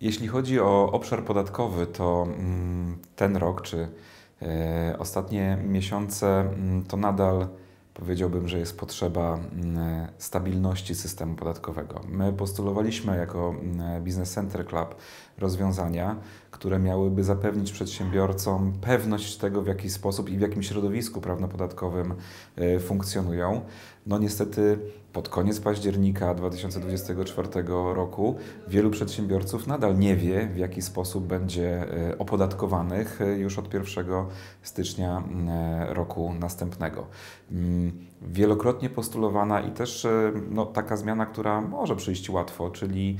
Jeśli chodzi o obszar podatkowy, to mm, ten rok czy e, ostatnie miesiące mm, to nadal powiedziałbym, że jest potrzeba mm, stabilności systemu podatkowego. My postulowaliśmy jako Business Center Club rozwiązania, które miałyby zapewnić przedsiębiorcom pewność tego, w jaki sposób i w jakim środowisku prawnopodatkowym e, funkcjonują. No niestety pod koniec października 2024 roku wielu przedsiębiorców nadal nie wie, w jaki sposób będzie e, opodatkowanych e, już od 1 stycznia mm, roku następnego. Mm, wielokrotnie postulowana i też no, taka zmiana, która może przyjść łatwo, czyli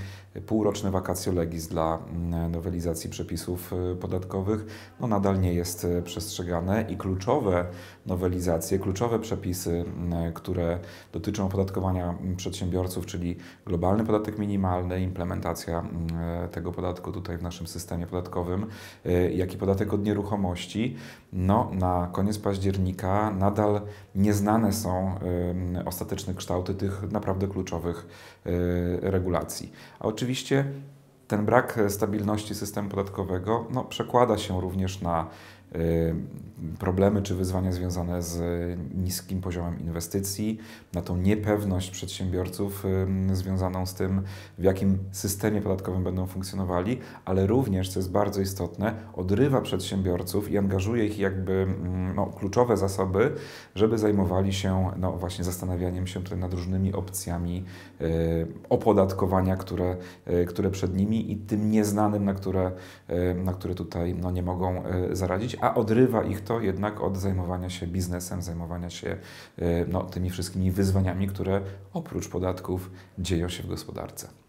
półroczne vacatio legis dla mm, nowelizacji przepisów przepisów y, podatkowych no nadal nie jest y, przestrzegane i kluczowe nowelizacje, kluczowe przepisy, mm, y, które dotyczą opodatkowania mm, przedsiębiorców, czyli globalny podatek minimalny, implementacja mm, tego podatku tutaj w naszym systemie podatkowym, jak i podatek od nieruchomości, no na koniec października nadal nieznane są ostateczne kształty tych naprawdę kluczowych regulacji. A oczywiście ten brak stabilności systemu podatkowego no, przekłada się również na Y, problemy czy wyzwania związane z niskim poziomem inwestycji, na tą niepewność przedsiębiorców y, związaną z tym, w jakim systemie podatkowym będą funkcjonowali, ale również, co jest bardzo istotne, odrywa przedsiębiorców i angażuje ich jakby mm, no, kluczowe zasoby, żeby zajmowali się no, właśnie zastanawianiem się tutaj nad różnymi opcjami y, opodatkowania, które, które przed nimi i tym nieznanym, na które, na które tutaj no, nie mogą zaradzić, a odrywa ich to jednak od zajmowania się biznesem, zajmowania się e, no, tymi wszystkimi wyzwaniami, które oprócz podatków dzieją się w gospodarce.